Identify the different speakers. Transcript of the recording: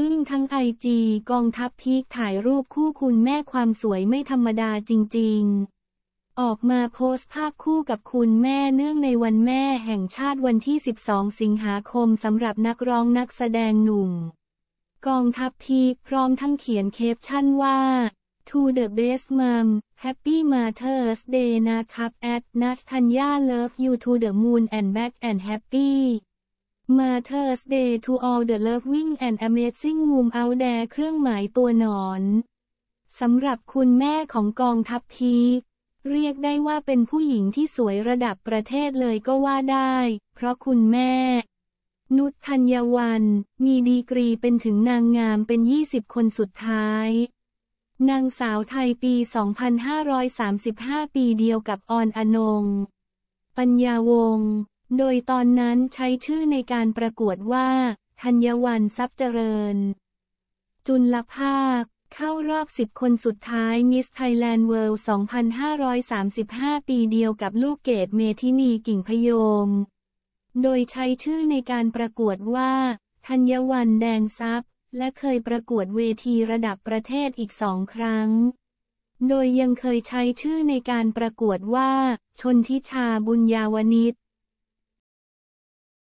Speaker 1: อึ้งทั้งไอจีกองทัพพีคถ่ายรูปคู่คุณแม่ความสวยไม่ธรรมดาจริง ๆ ออกมาโพสต์ภาพคู่กับคุณแม่เนื่องในวันแม่แห่งชาติวันที่ 12 สิงหาคมสำหรับนักร้องนักแสดงหนุ่มกองทัพพีคพร้อมทั้งเขียนเคปชั่นว่า To the best mom Happy Mother's Day นะครับ at nathanya love you to the moon and back and happy Mother's Day to all the loving and amazing w o m out there เครื่องหมายตัวหนอนสำหรับคุณแม่ของกองทัพพี เรียกได้ว่าเป็นผู้หญิงที่สวยระดับประเทศเลยก็ว่าได้ เพราะคุณแม่ นุชธัญวันมีดีกรีเป็นถึงนางงามเป็น 20 คนสุดท้าย นางสาวไทยปี 2535 ปีเดียวกับออนอนงปัญญาวงศ์โดยตอนนั้นใช้ชื่อในการประกวดว่า ธัญวรรณทรัพย์เจริญ จุลภาค เข้ารอบสิบคนสุดท้ายมิสไทยแลนด์เวิลด์2535 ปีเดียวกับลูกเกดเมทินีกิ่งพยมโดยใช้ชื่อในการประกวดว่า ธัญวรรณแดงทรัพย์ และเคยประกวดเวทีระดับประเทศอีกสองครั้ง โดยยังเคยใช้ชื่อในการประกวดว่า ชนทิชาบุญยาวนิต